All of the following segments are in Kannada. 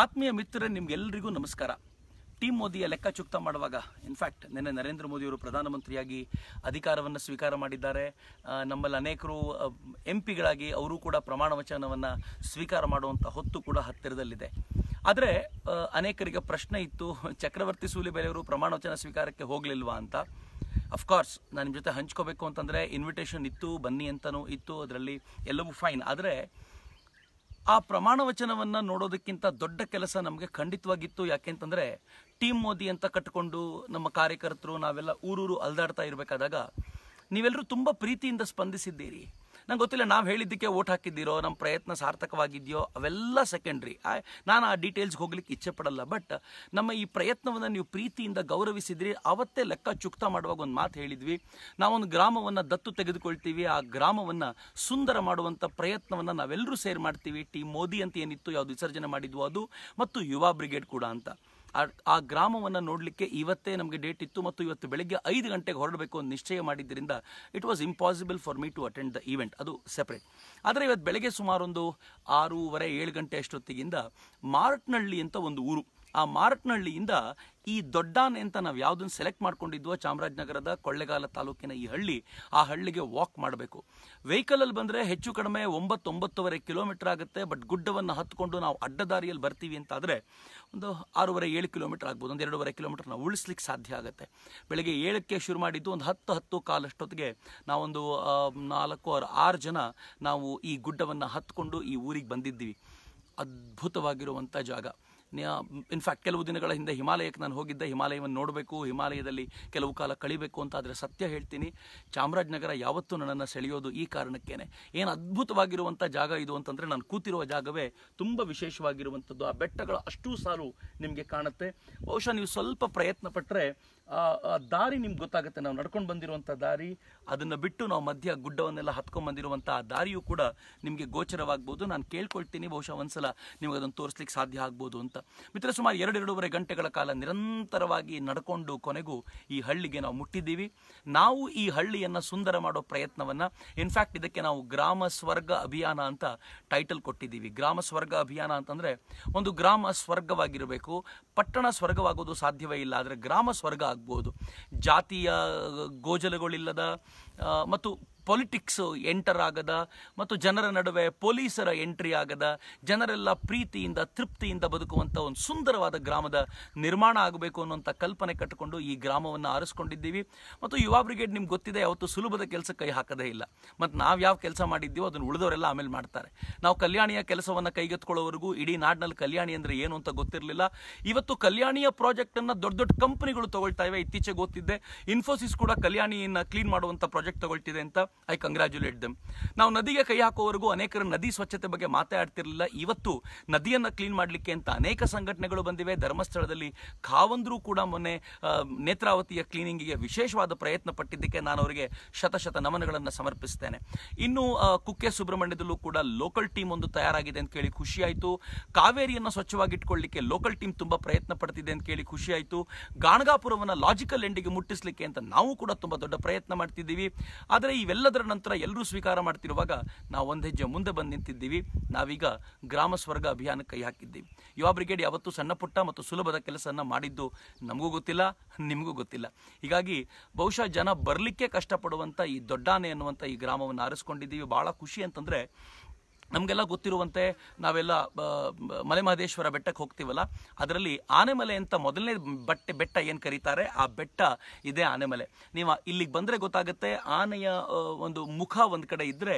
ಆತ್ಮೀಯ ಮಿತ್ರರೇ ನಿಮ್ಗೆಲ್ಲರಿಗೂ ನಮಸ್ಕಾರ ಟೀಮ್ ಮೋದಿಯ ಚುಕ್ತ ಮಾಡುವಾಗ ಇನ್ಫ್ಯಾಕ್ಟ್ ನಿನ್ನೆ ನರೇಂದ್ರ ಮೋದಿಯವರು ಪ್ರಧಾನಮಂತ್ರಿಯಾಗಿ ಅಧಿಕಾರವನ್ನು ಸ್ವೀಕಾರ ಮಾಡಿದ್ದಾರೆ ನಮ್ಮಲ್ಲಿ ಅನೇಕರು ಎಂ ಪಿಗಳಾಗಿ ಅವರು ಕೂಡ ಪ್ರಮಾಣ ವಚನವನ್ನು ಸ್ವೀಕಾರ ಮಾಡುವಂಥ ಹೊತ್ತು ಕೂಡ ಹತ್ತಿರದಲ್ಲಿದೆ ಆದರೆ ಅನೇಕರಿಗೆ ಪ್ರಶ್ನೆ ಇತ್ತು ಚಕ್ರವರ್ತಿ ಬೆಲೆಯವರು ಪ್ರಮಾಣ ವಚನ ಸ್ವೀಕಾರಕ್ಕೆ ಹೋಗಲಿಲ್ವಾ ಅಂತ ಅಫ್ಕೋರ್ಸ್ ನಾನು ನಿಮ್ಮ ಜೊತೆ ಹಂಚ್ಕೋಬೇಕು ಅಂತಂದರೆ ಇನ್ವಿಟೇಷನ್ ಇತ್ತು ಬನ್ನಿ ಅಂತಲೂ ಇತ್ತು ಅದರಲ್ಲಿ ಎಲ್ಲವೂ ಫೈನ್ ಆದರೆ ಆ ಪ್ರಮಾಣ ವಚನವನ್ನ ನೋಡೋದಕ್ಕಿಂತ ದೊಡ್ಡ ಕೆಲಸ ನಮಗೆ ಖಂಡಿತವಾಗಿತ್ತು ಯಾಕೆಂತಂದ್ರೆ ಟೀಮ್ ಮೋದಿ ಅಂತ ಕಟ್ಕೊಂಡು ನಮ್ಮ ಕಾರ್ಯಕರ್ತರು ನಾವೆಲ್ಲ ಊರೂರು ಅಲ್ದಾಡ್ತಾ ಇರಬೇಕಾದಾಗ ನೀವೆಲ್ಲರೂ ತುಂಬಾ ಪ್ರೀತಿಯಿಂದ ಸ್ಪಂದಿಸಿದ್ದೀರಿ ನಂಗೆ ಗೊತ್ತಿಲ್ಲ ನಾವು ಹೇಳಿದ್ದಕ್ಕೆ ಓಟ್ ಹಾಕಿದ್ದೀರೋ ನಮ್ಮ ಪ್ರಯತ್ನ ಸಾರ್ಥಕವಾಗಿದೆಯೋ ಅವೆಲ್ಲ ಸೆಕೆಂಡ್ರಿ ನಾನು ಆ ಡೀಟೇಲ್ಸ್ಗೆ ಹೋಗ್ಲಿಕ್ಕೆ ಇಚ್ಛೆ ಪಡಲ್ಲ ಬಟ್ ನಮ್ಮ ಈ ಪ್ರಯತ್ನವನ್ನು ನೀವು ಪ್ರೀತಿಯಿಂದ ಗೌರವಿಸಿದ್ರಿ ಅವತ್ತೇ ಲೆಕ್ಕ ಚುಕ್ತ ಮಾಡುವಾಗ ಒಂದು ಮಾತು ಹೇಳಿದ್ವಿ ನಾವೊಂದು ಗ್ರಾಮವನ್ನು ದತ್ತು ತೆಗೆದುಕೊಳ್ತೀವಿ ಆ ಗ್ರಾಮವನ್ನು ಸುಂದರ ಮಾಡುವಂಥ ಪ್ರಯತ್ನವನ್ನು ನಾವೆಲ್ಲರೂ ಸೇರ್ ಮಾಡ್ತೀವಿ ಟಿ ಮೋದಿ ಅಂತ ಏನಿತ್ತು ಯಾವುದು ವಿಸರ್ಜನೆ ಮಾಡಿದ್ವು ಅದು ಮತ್ತು ಯುವ ಬ್ರಿಗೇಡ್ ಕೂಡ ಅಂತ ಆ ಗ್ರಾಮವನ್ನು ನೋಡಲಿಕ್ಕೆ ಇವತ್ತೇ ನಮಗೆ ಡೇಟ್ ಇತ್ತು ಮತ್ತು ಇವತ್ತು ಬೆಳಗ್ಗೆ ಐದು ಗಂಟೆಗೆ ಹೊರಡಬೇಕು ಅಂತ ನಿಶ್ಚಯ ಮಾಡಿದ್ದರಿಂದ it was impossible for me to attend the event ಅದು ಸೆಪರೇಟ್ ಆದರೆ ಇವತ್ತು ಬೆಳಗ್ಗೆ ಸುಮಾರೊಂದು ಆರೂವರೆ ಏಳು ಗಂಟೆ ಅಷ್ಟೊತ್ತಿಗಿಂದ ಮಾರಟ್ನಹಳ್ಳಿ ಅಂತ ಒಂದು ಊರು ಆ ಮಾರಟ್ನಹಳ್ಳಿಯಿಂದ ಈ ದೊಡ್ಡಾನೆ ಅಂತ ನಾವು ಯಾವುದನ್ನು ಸೆಲೆಕ್ಟ್ ಮಾಡ್ಕೊಂಡಿದ್ವೋ ಚಾಮರಾಜನಗರದ ಕೊಳ್ಳೆಗಾಲ ತಾಲೂಕಿನ ಈ ಹಳ್ಳಿ ಆ ಹಳ್ಳಿಗೆ ವಾಕ್ ಮಾಡಬೇಕು ವೆಹಿಕಲಲ್ಲಿ ಬಂದರೆ ಹೆಚ್ಚು ಕಡಿಮೆ ಒಂಬತ್ತೊಂಬತ್ತುವರೆ ಕಿಲೋಮೀಟರ್ ಆಗುತ್ತೆ ಬಟ್ ಗುಡ್ಡವನ್ನು ಹತ್ಕೊಂಡು ನಾವು ಅಡ್ಡದಾರಿಯಲ್ಲಿ ಬರ್ತೀವಿ ಅಂತಾದರೆ ಒಂದು ಆರೂವರೆ ಏಳು ಕಿಲೋಮೀಟರ್ ಆಗ್ಬೋದು ಒಂದು ಎರಡೂವರೆ ಕಿಲೋಮೀಟರ್ ನಾವು ಉಳಿಸ್ಲಿಕ್ಕೆ ಸಾಧ್ಯ ಆಗುತ್ತೆ ಬೆಳಗ್ಗೆ ಏಳಕ್ಕೆ ಶುರು ಮಾಡಿದ್ದು ಒಂದು ಹತ್ತು ಹತ್ತು ಕಾಲಷ್ಟೊತ್ತಿಗೆ ನಾವೊಂದು ನಾಲ್ಕು ಆರು ಆರು ಜನ ನಾವು ಈ ಗುಡ್ಡವನ್ನು ಹತ್ಕೊಂಡು ಈ ಊರಿಗೆ ಬಂದಿದ್ದೀವಿ ಅದ್ಭುತವಾಗಿರುವಂಥ ಜಾಗ ಇನ್ಫ್ಯಾಕ್ಟ್ ಕೆಲವು ದಿನಗಳ ಹಿಂದೆ ಹಿಮಾಲಯಕ್ಕೆ ನಾನು ಹೋಗಿದ್ದೆ ಹಿಮಾಲಯವನ್ನು ನೋಡಬೇಕು ಹಿಮಾಲಯದಲ್ಲಿ ಕೆಲವು ಕಾಲ ಕಳಿಬೇಕು ಅಂತ ಆದರೆ ಸತ್ಯ ಹೇಳ್ತೀನಿ ಚಾಮರಾಜನಗರ ಯಾವತ್ತೂ ನನ್ನನ್ನು ಸೆಳೆಯೋದು ಈ ಕಾರಣಕ್ಕೇನೆ ಏನು ಅದ್ಭುತವಾಗಿರುವಂಥ ಜಾಗ ಇದು ಅಂತಂದರೆ ನಾನು ಕೂತಿರುವ ಜಾಗವೇ ತುಂಬ ವಿಶೇಷವಾಗಿರುವಂಥದ್ದು ಆ ಬೆಟ್ಟಗಳ ಅಷ್ಟೂ ಸಾಲು ನಿಮಗೆ ಕಾಣುತ್ತೆ ಬಹುಶಃ ನೀವು ಸ್ವಲ್ಪ ಪ್ರಯತ್ನ ಪಟ್ಟರೆ ದಾರಿ ನಿಮ್ಗೆ ಗೊತ್ತಾಗುತ್ತೆ ನಾವು ನಡ್ಕೊಂಡು ಬಂದಿರುವಂಥ ದಾರಿ ಅದನ್ನು ಬಿಟ್ಟು ನಾವು ಮಧ್ಯ ಗುಡ್ಡವನ್ನೆಲ್ಲ ಹತ್ಕೊಂಡು ಬಂದಿರುವಂಥ ದಾರಿಯೂ ಕೂಡ ನಿಮಗೆ ಗೋಚರವಾಗ್ಬೋದು ನಾನು ಕೇಳ್ಕೊಳ್ತೀನಿ ಬಹುಶಃ ಒಂದ್ಸಲ ನಿಮಗೆ ಅದನ್ನು ತೋರಿಸ್ಲಿಕ್ಕೆ ಸಾಧ್ಯ ಆಗ್ಬೋದು ಅಂತ ಮಿತ್ರ ಸುಮಾರು ಎರಡೆರಡೂವರೆ ಗಂಟೆಗಳ ಕಾಲ ನಿರಂತರವಾಗಿ ನಡ್ಕೊಂಡು ಕೊನೆಗೂ ಈ ಹಳ್ಳಿಗೆ ನಾವು ಮುಟ್ಟಿದ್ದೀವಿ ನಾವು ಈ ಹಳ್ಳಿಯನ್ನು ಸುಂದರ ಮಾಡೋ ಪ್ರಯತ್ನವನ್ನು ಇನ್ಫ್ಯಾಕ್ಟ್ ಇದಕ್ಕೆ ನಾವು ಗ್ರಾಮ ಸ್ವರ್ಗ ಅಭಿಯಾನ ಅಂತ ಟೈಟಲ್ ಕೊಟ್ಟಿದ್ದೀವಿ ಗ್ರಾಮ ಸ್ವರ್ಗ ಅಭಿಯಾನ ಅಂತಂದರೆ ಒಂದು ಗ್ರಾಮ ಸ್ವರ್ಗವಾಗಿರಬೇಕು ಪಟ್ಟಣ ಸ್ವರ್ಗವಾಗೋದು ಸಾಧ್ಯವೇ ಇಲ್ಲ ಆದರೆ ಗ್ರಾಮ ಸ್ವರ್ಗ ಆಗ್ಬೋದು ಜಾತಿಯ ಗೋಜಲಗಳಿಲ್ಲದ ಮತ್ತು ಪೊಲಿಟಿಕ್ಸ್ ಎಂಟರ್ ಆಗದ ಮತ್ತು ಜನರ ನಡುವೆ ಪೊಲೀಸರ ಎಂಟ್ರಿ ಆಗದ ಜನರೆಲ್ಲ ಪ್ರೀತಿಯಿಂದ ತೃಪ್ತಿಯಿಂದ ಬದುಕುವಂಥ ಒಂದು ಸುಂದರವಾದ ಗ್ರಾಮದ ನಿರ್ಮಾಣ ಆಗಬೇಕು ಅನ್ನುವಂಥ ಕಲ್ಪನೆ ಕಟ್ಟಿಕೊಂಡು ಈ ಗ್ರಾಮವನ್ನು ಆರಿಸ್ಕೊಂಡಿದ್ದೀವಿ ಮತ್ತು ಯುವ ಬ್ರಿಗೇಡ್ ನಿಮ್ಗೆ ಗೊತ್ತಿದೆ ಯಾವತ್ತು ಸುಲಭದ ಕೆಲಸ ಕೈ ಹಾಕದೇ ಇಲ್ಲ ಮತ್ತು ನಾವು ಯಾವ ಕೆಲಸ ಮಾಡಿದ್ದೀವೋ ಅದನ್ನು ಉಳಿದವರೆಲ್ಲ ಆಮೇಲೆ ಮಾಡ್ತಾರೆ ನಾವು ಕಲ್ಯಾಣಿಯ ಕೆಲಸವನ್ನು ಕೈಗೆತ್ಕೊಳ್ಳೋವರೆಗೂ ಇಡೀ ನಾಡಿನಲ್ಲಿ ಕಲ್ಯಾಣಿ ಅಂದರೆ ಏನು ಅಂತ ಗೊತ್ತಿರಲಿಲ್ಲ ಇವತ್ತು ಕಲ್ಯಾಣಿಯ ಪ್ರಾಜೆಕ್ಟನ್ನು ದೊಡ್ಡ ದೊಡ್ಡ ಕಂಪ್ನಿಗಳು ತಗೊಳ್ತಾ ಇವೆ ಇತ್ತೀಚೆಗೆ ಗೊತ್ತಿದ್ದೆ ಇನ್ಫೋಸಿಸ್ ಕೂಡ ಕಲ್ಯಾಣಿಯನ್ನು ಕ್ಲೀನ್ ಮಾಡುವಂಥ ಪ್ರಾಜೆಕ್ಟ್ ತಗೊಳ್ತಿದೆ ಅಂತ ಐ ಕಂಗ್ರ್ಯಾಚುಲೇಟ್ ದಮ್ ನಾವು ನದಿಗೆ ಕೈ ಹಾಕೋವರೆಗೂ ಅನೇಕರು ನದಿ ಸ್ವಚ್ಛತೆ ಬಗ್ಗೆ ಮಾತಾಡ್ತಿರಲಿಲ್ಲ ಇವತ್ತು ನದಿಯನ್ನು ಕ್ಲೀನ್ ಮಾಡಲಿಕ್ಕೆ ಅಂತ ಅನೇಕ ಸಂಘಟನೆಗಳು ಬಂದಿವೆ ಧರ್ಮಸ್ಥಳದಲ್ಲಿ ಕಾವಂದ್ರೂ ಕೂಡ ಮೊನ್ನೆ ನೇತ್ರಾವತಿಯ ಕ್ಲೀನಿಂಗಿಗೆ ವಿಶೇಷವಾದ ಪ್ರಯತ್ನ ಪಟ್ಟಿದ್ದಕ್ಕೆ ನಾನು ಅವರಿಗೆ ಶತಶತ ನಮನಗಳನ್ನು ಸಮರ್ಪಿಸ್ತೇನೆ ಇನ್ನು ಕುಕ್ಕೆ ಸುಬ್ರಹ್ಮಣ್ಯದಲ್ಲೂ ಕೂಡ ಲೋಕಲ್ ಟೀಮ್ ಒಂದು ತಯಾರಾಗಿದೆ ಅಂತ ಕೇಳಿ ಖುಷಿಯಾಯಿತು ಕಾವೇರಿಯನ್ನು ಸ್ವಚ್ಛವಾಗಿಟ್ಕೊಳ್ಳಿಕ್ಕೆ ಲೋಕಲ್ ಟೀಮ್ ತುಂಬ ಪ್ರಯತ್ನ ಪಡ್ತಿದೆ ಅಂತ ಕೇಳಿ ಖುಷಿಯಾಯಿತು ಗಾಣಗಾಪುರವನ್ನು ಲಾಜಿಕಲ್ ಎಂಡಿಗೆ ಮುಟ್ಟಿಸಲಿಕ್ಕೆ ಅಂತ ನಾವು ಕೂಡ ತುಂಬ ದೊಡ್ಡ ಪ್ರಯತ್ನ ಮಾಡ್ತಿದ್ದೀವಿ ಆದರೆ ಇವೆಲ್ಲ ಎಲ್ಲದರ ನಂತರ ಎಲ್ಲರೂ ಸ್ವೀಕಾರ ಮಾಡ್ತಿರುವಾಗ ನಾವು ಒಂದು ಹೆಜ್ಜೆ ಮುಂದೆ ಬಂದು ನಿಂತಿದ್ದೀವಿ ನಾವೀಗ ಗ್ರಾಮ ಸ್ವರ್ಗ ಅಭಿಯಾನ ಕೈ ಹಾಕಿದ್ದೀವಿ ಯುವ ಬ್ರಿಗೇಡ್ ಯಾವತ್ತೂ ಸಣ್ಣ ಪುಟ್ಟ ಮತ್ತು ಸುಲಭದ ಕೆಲಸವನ್ನು ಮಾಡಿದ್ದು ನಮಗೂ ಗೊತ್ತಿಲ್ಲ ನಿಮಗೂ ಗೊತ್ತಿಲ್ಲ ಹೀಗಾಗಿ ಬಹುಶಃ ಜನ ಬರಲಿಕ್ಕೆ ಕಷ್ಟಪಡುವಂಥ ಈ ದೊಡ್ಡಾನೆ ಎನ್ನುವಂಥ ಈ ಗ್ರಾಮವನ್ನು ಆರಿಸ್ಕೊಂಡಿದ್ದೀವಿ ಭಾಳ ಖುಷಿ ಅಂತಂದರೆ ನಮಗೆಲ್ಲ ಗೊತ್ತಿರುವಂತೆ ನಾವೆಲ್ಲ ಮಲೆಮಹದೇಶ್ವರ ಬೆಟ್ಟಕ್ಕೆ ಹೋಗ್ತೀವಲ್ಲ ಅದರಲ್ಲಿ ಆನೆಮಲೆ ಅಂತ ಮೊದಲನೇ ಬಟ್ಟೆ ಬೆಟ್ಟ ಏನು ಕರೀತಾರೆ ಆ ಬೆಟ್ಟ ಇದೇ ಆನೆಮಲೆ ನೀವು ಇಲ್ಲಿಗೆ ಬಂದರೆ ಗೊತ್ತಾಗುತ್ತೆ ಆನೆಯ ಒಂದು ಮುಖ ಒಂದು ಕಡೆ ಇದ್ದರೆ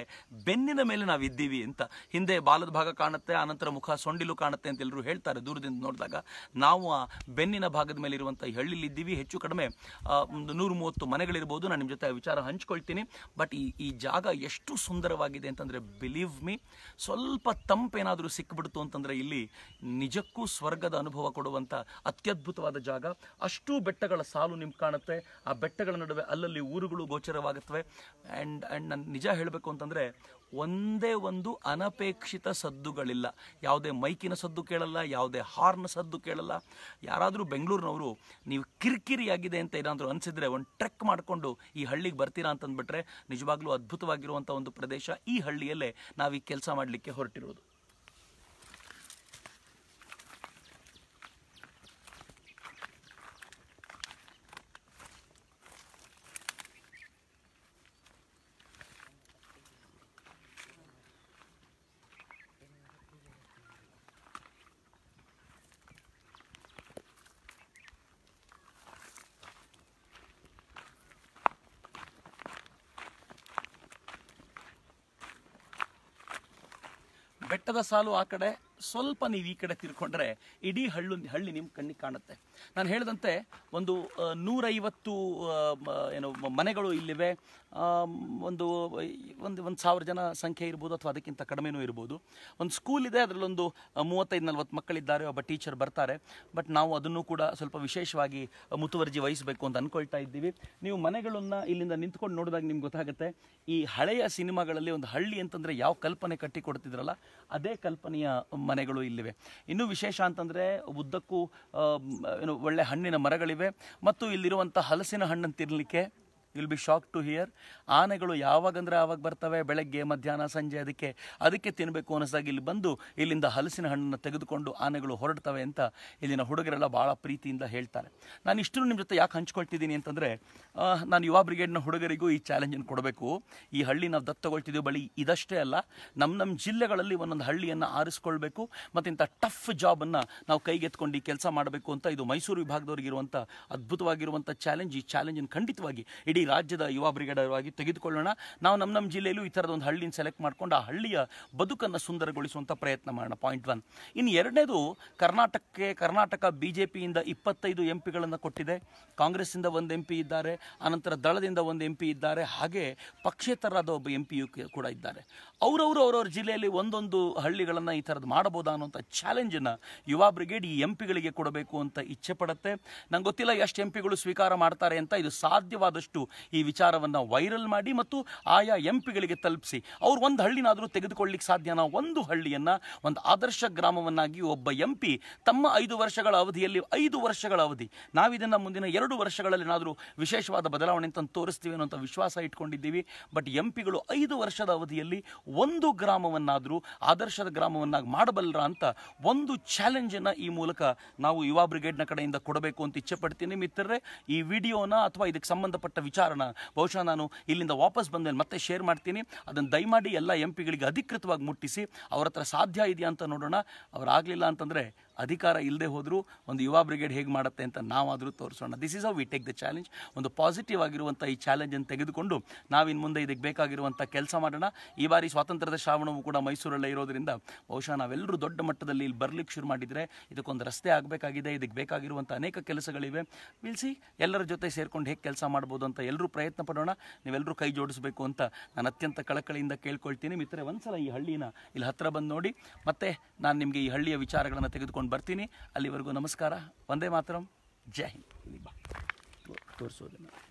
ಬೆನ್ನಿನ ಮೇಲೆ ನಾವು ಇದ್ದೀವಿ ಅಂತ ಹಿಂದೆ ಬಾಲದ ಭಾಗ ಕಾಣುತ್ತೆ ಆನಂತರ ಮುಖ ಸೊಂಡಿಲು ಕಾಣುತ್ತೆ ಅಂತ ಎಲ್ಲರೂ ಹೇಳ್ತಾರೆ ದೂರದಿಂದ ನೋಡಿದಾಗ ನಾವು ಆ ಬೆನ್ನಿನ ಭಾಗದ ಮೇಲೆ ಇರುವಂಥ ಇದ್ದೀವಿ ಹೆಚ್ಚು ಕಡಿಮೆ ಒಂದು ನೂರು ಮೂವತ್ತು ಮನೆಗಳಿರ್ಬೋದು ನಾನು ನಿಮ್ಮ ಜೊತೆ ವಿಚಾರ ಹಂಚ್ಕೊಳ್ತೀನಿ ಬಟ್ ಈ ಈ ಜಾಗ ಎಷ್ಟು ಸುಂದರವಾಗಿದೆ ಅಂತಂದರೆ ಬಿಲೀವ್ ಮೀ ಸ್ವಲ್ಪ ತಂಪೇನಾದರೂ ಸಿಕ್ಕಿಬಿಡ್ತು ಅಂತಂದರೆ ಇಲ್ಲಿ ನಿಜಕ್ಕೂ ಸ್ವರ್ಗದ ಅನುಭವ ಕೊಡುವಂಥ ಅತ್ಯದ್ಭುತವಾದ ಜಾಗ ಅಷ್ಟು ಬೆಟ್ಟಗಳ ಸಾಲು ನಿಮ್ಗೆ ಕಾಣುತ್ತೆ ಆ ಬೆಟ್ಟಗಳ ನಡುವೆ ಅಲ್ಲಲ್ಲಿ ಊರುಗಳು ಗೋಚರವಾಗುತ್ತವೆ ಆ್ಯಂಡ್ ಆ್ಯಂಡ್ ನಾನು ನಿಜ ಹೇಳಬೇಕು ಅಂತಂದರೆ ಒಂದೇ ಒಂದು ಅನಪೇಕ್ಷಿತ ಸದ್ದುಗಳಿಲ್ಲ ಯಾವುದೇ ಮೈಕಿನ ಸದ್ದು ಕೇಳಲ್ಲ ಯಾವುದೇ ಹಾರ್ನ್ ಸದ್ದು ಕೇಳಲ್ಲ ಯಾರಾದರೂ ಬೆಂಗಳೂರಿನವರು ನೀವು ಕಿರಿಕಿರಿಯಾಗಿದೆ ಅಂತ ಏನಾದರೂ ಅನಿಸಿದರೆ ಒಂದು ಟ್ರೆಕ್ ಮಾಡಿಕೊಂಡು ಈ ಹಳ್ಳಿಗೆ ಬರ್ತೀರಾ ಅಂತಂದ್ಬಿಟ್ರೆ ನಿಜವಾಗ್ಲೂ ಅದ್ಭುತವಾಗಿರುವಂಥ ಒಂದು ಪ್ರದೇಶ ಈ ಹಳ್ಳಿಯಲ್ಲೇ ನಾವು ಈ ಕೆಲಸ ಮಾಡಲಿಕ್ಕೆ ಹೊರಟಿರೋದು ಬೆಟ್ಟದ ಸಾಲು ಆ ಕಡೆ ಸ್ವಲ್ಪ ನೀವು ಈ ಕಡೆ ತಿರ್ಕೊಂಡ್ರೆ ಇಡೀ ಹಳ್ಳು ಹಳ್ಳಿ ನಿಮ್ಮ ಕಣ್ಣಿಗೆ ಕಾಣುತ್ತೆ ನಾನು ಹೇಳಿದಂತೆ ಒಂದು ನೂರೈವತ್ತು ಏನು ಮನೆಗಳು ಇಲ್ಲಿವೆ ಒಂದು ಒಂದು ಒಂದು ಸಾವಿರ ಜನ ಸಂಖ್ಯೆ ಇರ್ಬೋದು ಅಥವಾ ಅದಕ್ಕಿಂತ ಕಡಿಮೆನೂ ಇರ್ಬೋದು ಒಂದು ಸ್ಕೂಲ್ ಇದೆ ಅದರಲ್ಲೊಂದು ಮೂವತ್ತೈದು ನಲ್ವತ್ತು ಮಕ್ಕಳಿದ್ದಾರೆ ಒಬ್ಬ ಟೀಚರ್ ಬರ್ತಾರೆ ಬಟ್ ನಾವು ಅದನ್ನು ಕೂಡ ಸ್ವಲ್ಪ ವಿಶೇಷವಾಗಿ ಮುತುವರ್ಜಿ ವಹಿಸಬೇಕು ಅಂತ ಅಂದ್ಕೊಳ್ತಾ ಇದ್ದೀವಿ ನೀವು ಮನೆಗಳನ್ನು ಇಲ್ಲಿಂದ ನಿಂತ್ಕೊಂಡು ನೋಡಿದಾಗ ನಿಮ್ಗೆ ಗೊತ್ತಾಗುತ್ತೆ ಈ ಹಳೆಯ ಸಿನಿಮಾಗಳಲ್ಲಿ ಒಂದು ಹಳ್ಳಿ ಅಂತಂದರೆ ಯಾವ ಕಲ್ಪನೆ ಕಟ್ಟಿಕೊಡ್ತಿದ್ರಲ್ಲ ಅದೇ ಕಲ್ಪನೆಯ ಮನೆಗಳು ಇಲ್ಲಿವೆ ಇನ್ನೂ ವಿಶೇಷ ಅಂತಂದರೆ ಉದ್ದಕ್ಕೂ ಒಳ್ಳೆ ಹಣ್ಣಿನ ಮರಗಳಿವೆ ಮತ್ತು ಇಲ್ಲಿರುವಂತಹ ಹಲಸಿನ ಹಣ್ಣನ್ನು ತಿನ್ನಲಿಕ್ಕೆ will be shock to hear ಆನೆಗಳು ಯಾವಾಗಂದ್ರೆ ಆವಾಗ ಬರ್ತವೆ ಬೆಳಗ್ಗೆ ಮಧ್ಯಾಹ್ನ ಸಂಜೆ ಅದಕ್ಕೆ ಅದಕ್ಕೆ ತಿನ್ನಬೇಕು ಅನ್ನಿಸ್ದಾಗ ಇಲ್ಲಿ ಬಂದು ಇಲ್ಲಿಂದ ಹಲಸಿನ ಹಣ್ಣನ್ನು ತೆಗೆದುಕೊಂಡು ಆನೆಗಳು ಹೊರಡ್ತವೆ ಅಂತ ಇಲ್ಲಿನ ಹುಡುಗರೆಲ್ಲ ಭಾಳ ಪ್ರೀತಿಯಿಂದ ಹೇಳ್ತಾರೆ ನಾನು ಇಷ್ಟು ನಿಮ್ಮ ಜೊತೆ ಯಾಕೆ ಹಂಚ್ಕೊಳ್ತಿದ್ದೀನಿ ಅಂತಂದರೆ ನಾನು ಯುವ ಬ್ರಿಗೇಡ್ನ ಹುಡುಗರಿಗೂ ಈ ಚಾಲೆಂಜನ್ನು ಕೊಡಬೇಕು ಈ ಹಳ್ಳಿ ನಾವು ದತ್ತಗೊಳ್ತಿದ್ದೀವಿ ಬಳಿ ಇದಷ್ಟೇ ಅಲ್ಲ ನಮ್ಮ ನಮ್ಮ ಜಿಲ್ಲೆಗಳಲ್ಲಿ ಒಂದೊಂದು ಹಳ್ಳಿಯನ್ನು ಆರಿಸ್ಕೊಳ್ಬೇಕು ಮತ್ತು ಇಂಥ ಟಫ್ ಜಾಬನ್ನು ನಾವು ಕೈಗೆತ್ಕೊಂಡು ಕೆಲಸ ಮಾಡಬೇಕು ಅಂತ ಇದು ಮೈಸೂರು ವಿಭಾಗದವ್ರಿಗಿರುವಂಥ ಅದ್ಭುತವಾಗಿರುವಂಥ ಚಾಲೆಂಜ್ ಈ ಚಾಲೆಂಜನ್ನು ಖಂಡಿತವಾಗಿ ಇಡೀ ಇಡೀ ರಾಜ್ಯದ ಯುವ ಬ್ರಿಗೇಡರ್ ಆಗಿ ತೆಗೆದುಕೊಳ್ಳೋಣ ನಾವು ನಮ್ಮ ನಮ್ಮ ಜಿಲ್ಲೆಯಲ್ಲೂ ಈ ಥರದ ಒಂದು ಹಳ್ಳಿನ ಸೆಲೆಕ್ಟ್ ಮಾಡಿಕೊಂಡು ಆ ಹಳ್ಳಿಯ ಬದುಕನ್ನು ಸುಂದರಗೊಳಿಸುವಂಥ ಪ್ರಯತ್ನ ಮಾಡೋಣ ಪಾಯಿಂಟ್ ಒನ್ ಇನ್ನು ಎರಡನೇದು ಕರ್ನಾಟಕಕ್ಕೆ ಕರ್ನಾಟಕ ಬಿ ಜೆ ಪಿಯಿಂದ ಇಪ್ಪತ್ತೈದು ಎಂ ಪಿಗಳನ್ನು ಕೊಟ್ಟಿದೆ ಕಾಂಗ್ರೆಸ್ಸಿಂದ ಒಂದು ಎಂ ಪಿ ಇದ್ದಾರೆ ಆನಂತರ ದಳದಿಂದ ಒಂದು ಎಂ ಪಿ ಇದ್ದಾರೆ ಹಾಗೆ ಪಕ್ಷೇತರರಾದ ಒಬ್ಬ ಎಂ ಪಿಯು ಕೂಡ ಇದ್ದಾರೆ ಅವರವರು ಅವರವ್ರ ಜಿಲ್ಲೆಯಲ್ಲಿ ಒಂದೊಂದು ಹಳ್ಳಿಗಳನ್ನು ಈ ಥರದ್ದು ಮಾಡಬಹುದಾ ಅನ್ನೋಂಥ ಚಾಲೆಂಜನ್ನು ಯುವ ಬ್ರಿಗೇಡ್ ಈ ಎಂ ಪಿಗಳಿಗೆ ಕೊಡಬೇಕು ಅಂತ ಇಚ್ಛೆ ಪಡುತ್ತೆ ನಂಗೆ ಗೊತ್ತಿಲ್ಲ ಎಷ್ಟು ಎಂ ಪಿಗಳು ಸ್ವೀಕಾರ ಮಾಡ್ತಾರೆ ಅಂತ ಇದು ಸಾಧ್ಯವಾದಷ್ಟು ಈ ವಿಚಾರವನ್ನು ವೈರಲ್ ಮಾಡಿ ಮತ್ತು ಆಯಾ ಎಂ ಪಿಗಳಿಗೆ ತಲುಪಿಸಿ ಅವರು ಒಂದು ಹಳ್ಳಿನಾದರೂ ತೆಗೆದುಕೊಳ್ಳಿಕ್ಕೆ ಸಾಧ್ಯನಾ ಒಂದು ಹಳ್ಳಿಯನ್ನು ಒಂದು ಆದರ್ಶ ಗ್ರಾಮವನ್ನಾಗಿ ಒಬ್ಬ ಎಂ ತಮ್ಮ ಐದು ವರ್ಷಗಳ ಅವಧಿಯಲ್ಲಿ ಐದು ವರ್ಷಗಳ ಅವಧಿ ನಾವಿದನ್ನು ಮುಂದಿನ ಎರಡು ವರ್ಷಗಳಲ್ಲಿ ಏನಾದರೂ ವಿಶೇಷವಾದ ಬದಲಾವಣೆ ಅಂತ ತೋರಿಸ್ತೀವಿ ಅನ್ನೋಂಥ ವಿಶ್ವಾಸ ಇಟ್ಕೊಂಡಿದ್ದೀವಿ ಬಟ್ ಎಂ ಪಿಗಳು ಐದು ವರ್ಷದ ಅವಧಿಯಲ್ಲಿ ಒಂದು ಗ್ರಾಮವನ್ನಾದರೂ ಆದರ್ಶದ ಗ್ರಾಮವನ್ನಾಗಿ ಮಾಡಬಲ್ಲರ ಅಂತ ಒಂದು ಚಾಲೆಂಜನ್ನು ಈ ಮೂಲಕ ನಾವು ಯುವ ಬ್ರಿಗೇಡ್ನ ಕಡೆಯಿಂದ ಕೊಡಬೇಕು ಅಂತ ಇಚ್ಛೆ ಪಡ್ತೀನಿ ಮಿತ್ರರೇ ಈ ವಿಡಿಯೋನ ಅಥವಾ ಇದಕ್ಕೆ ಸಂಬಂಧಪಟ್ಟ ವಿಚಾರ ಕಾರಣ ಬಹುಶಃ ನಾನು ಇಲ್ಲಿಂದ ವಾಪಸ್ ಬಂದ ಮತ್ತೆ ಶೇರ್ ಮಾಡ್ತೀನಿ ಅದನ್ನು ದಯಮಾಡಿ ಎಲ್ಲ ಎಂ ಪಿಗಳಿಗೆ ಅಧಿಕೃತವಾಗಿ ಮುಟ್ಟಿಸಿ ಅವ್ರ ಹತ್ರ ಸಾಧ್ಯ ಇದೆಯಾ ಅಂತ ನೋಡೋಣ ಅವ್ರು ಅಂತಂದರೆ ಅಧಿಕಾರ ಇಲ್ಲದೆ ಹೋದರೂ ಒಂದು ಯುವ ಬ್ರಿಗೇಡ್ ಹೇಗೆ ಮಾಡುತ್ತೆ ಅಂತ ನಾವಾದರೂ ತೋರಿಸೋಣ this is how we take the challenge ಒಂದು ಪಾಸಿಟಿವ್ ಆಗಿರುವಂಥ ಈ ಚಾಲೆಂಜನ್ನು ತೆಗೆದುಕೊಂಡು ಇನ್ನು ಮುಂದೆ ಇದಕ್ಕೆ ಬೇಕಾಗಿರುವಂಥ ಕೆಲಸ ಮಾಡೋಣ ಈ ಬಾರಿ ಸ್ವಾತಂತ್ರ್ಯದ ಶ್ರಾವಣವೂ ಕೂಡ ಮೈಸೂರಲ್ಲೇ ಇರೋದರಿಂದ ಬಹುಶಃ ನಾವೆಲ್ಲರೂ ದೊಡ್ಡ ಮಟ್ಟದಲ್ಲಿ ಇಲ್ಲಿ ಬರಲಿಕ್ಕೆ ಶುರು ಮಾಡಿದರೆ ಇದಕ್ಕೊಂದು ರಸ್ತೆ ಆಗಬೇಕಾಗಿದೆ ಇದಕ್ಕೆ ಬೇಕಾಗಿರುವಂಥ ಅನೇಕ ಕೆಲಸಗಳಿವೆ ವಿಲ್ಸಿ ಎಲ್ಲರ ಜೊತೆ ಸೇರಿಕೊಂಡು ಹೇಗೆ ಕೆಲಸ ಮಾಡ್ಬೋದು ಅಂತ ಎಲ್ಲರೂ ಪ್ರಯತ್ನ ಪಡೋಣ ನೀವೆಲ್ಲರೂ ಕೈ ಜೋಡಿಸಬೇಕು ಅಂತ ನಾನು ಅತ್ಯಂತ ಕಳಕಳಿಯಿಂದ ಕೇಳ್ಕೊಳ್ತೀನಿ ಮಿತ್ರರೆ ಒಂದ್ಸಲ ಈ ಹಳ್ಳಿನ ಇಲ್ಲಿ ಹತ್ತಿರ ಬಂದು ನೋಡಿ ಮತ್ತೆ ನಾನು ನಿಮಗೆ ಈ ಹಳ್ಳಿಯ ವಿಚಾರಗಳನ್ನು ತೆಗೆದುಕೊಂಡು ಬರ್ತೀನಿ ಅಲ್ಲಿವರೆಗೂ ನಮಸ್ಕಾರ ಒಂದೇ ಮಾತ್ರ ಜೈ ಹಿಂದ್ ತೋರಿಸೋದಿಲ್ಲ